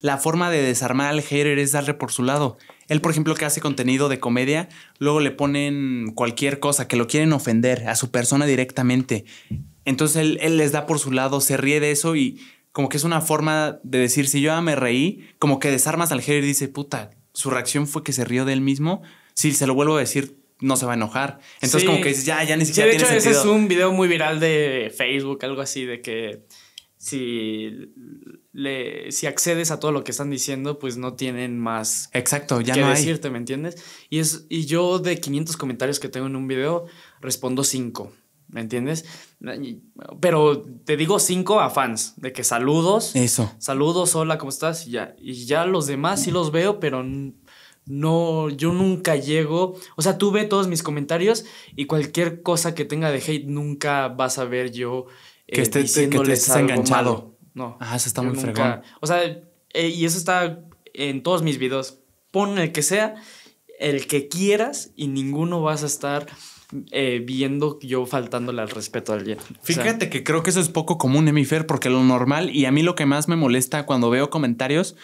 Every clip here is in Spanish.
la forma de desarmar al hater es darle por su lado. Él, por ejemplo, que hace contenido de comedia, luego le ponen cualquier cosa, que lo quieren ofender a su persona directamente. Entonces él, les da por su lado, se ríe de eso y como que es una forma de decir, si yo me reí, como que desarmas al hater y dice, puta, su reacción fue que se rió de él mismo. Si se lo vuelvo a decir, no se va a enojar. Entonces como que dices, ya, ya ni siquiera sí, de hecho, Ese es un video muy viral de Facebook, algo así, de que si, le, si accedes a todo lo que están diciendo, pues no tienen más Exacto, ya que decirte, ¿me entiendes? Y, es, y yo de 500 comentarios que tengo en un video, respondo 5. ¿Me entiendes? Pero te digo cinco a fans, de que saludos. Eso. Saludos, hola, ¿cómo estás? Y ya, y ya los demás sí los veo, pero no, yo nunca llego. O sea, tú ve todos mis comentarios y cualquier cosa que tenga de hate nunca vas a ver yo eh, que, esté, te estés enganchado. No. Ah, se está muy fregado O sea, eh, y eso está en todos mis videos. Pon el que sea, el que quieras y ninguno vas a estar eh, viendo yo faltándole al respeto a alguien. Fíjate que creo que eso es poco común, Emifer, porque lo normal y a mí lo que más me molesta cuando veo comentarios,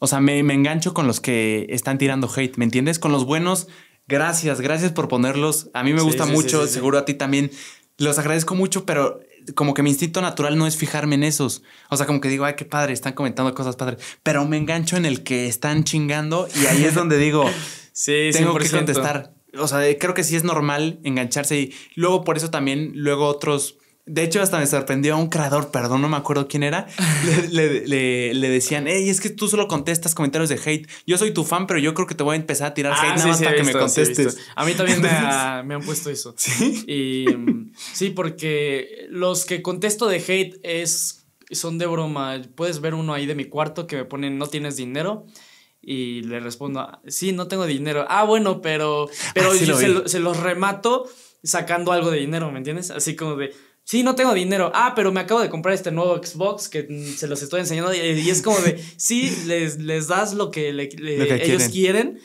o sea, me, engancho con los que están tirando hate, ¿me entiendes? Con los buenos, gracias, gracias por ponerlos. A mí me gusta mucho, seguro a ti también. Los agradezco mucho, pero como que mi instinto natural no es fijarme en esos. O sea, como que digo, ay, qué padre, están comentando cosas padres. Pero me engancho en el que están chingando y ahí es donde digo, sí, tengo que contestar. O sea, creo que sí es normal engancharse y luego por eso también, luego otros de hecho, hasta me sorprendió a un creador, perdón, no me acuerdo quién era. le, decían, hey, es que tú solo contestas comentarios de hate. Yo soy tu fan, pero yo creo que te voy a empezar a tirar ah, hate nada más que me contestes. a mí también me, han puesto eso. Sí. sí, porque los que contesto de hate es, son de broma. Puedes ver uno ahí de mi cuarto que me ponen, no tienes dinero y le respondo, sí, no tengo dinero. Ah, bueno, pero, pero ah, yo se, los remato sacando algo de dinero, ¿me entiendes? Así como de, Sí, no tengo dinero. Ah, pero me acabo de comprar este nuevo Xbox que mm, se los estoy enseñando. Y, es como de, sí, les, das lo que, ellos quieren.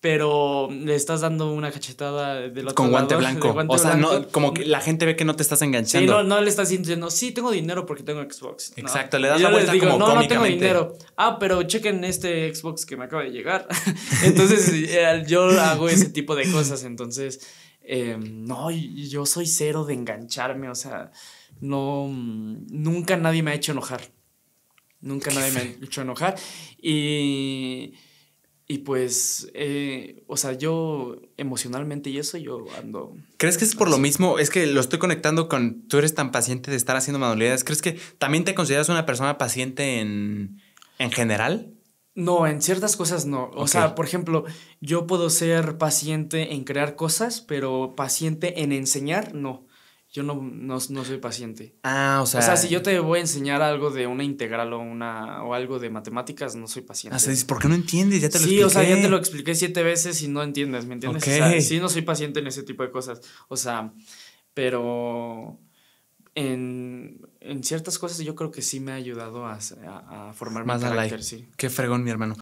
pero le estás dando una cachetada del otro Con guante blanco. o sea, como que la gente ve que no te estás enganchando. Sí, no, le estás diciendo, sí, tengo dinero porque tengo Xbox. Exacto, le das la vuelta No, no tengo dinero. Ah, pero chequen este Xbox que me acaba de llegar. entonces, eh, yo hago ese tipo de cosas. Entonces Em, no, yo soy cero de engancharme, o sea, no, mm, nunca nadie me ha hecho enojar. Nunca nadie me ha hecho enojar. Y, y pues, eh, o sea, yo emocionalmente y eso, yo ando. ¿Crees que es por lo mismo? Es que lo estoy conectando con tú eres tan paciente de estar haciendo manualidades. ¿Crees que también te consideras una persona paciente en, en general? No, en ciertas cosas no. O sea, por ejemplo, yo puedo ser paciente en crear cosas, pero paciente en enseñar, no. Yo no, no, soy paciente. Ah, o sea. O sea, si yo te voy a enseñar algo de una integral o una o algo de matemáticas, no soy paciente. Ah, se ¿por qué no entiendes? Ya te lo expliqué. Sí, o sea, ya te lo expliqué siete veces y no entiendes, ¿me entiendes? sí, no soy paciente en ese tipo de cosas. O sea, pero en ciertas cosas yo creo que sí me ha ayudado a, formar más mi carácter, sí. Qué fregón, mi hermano.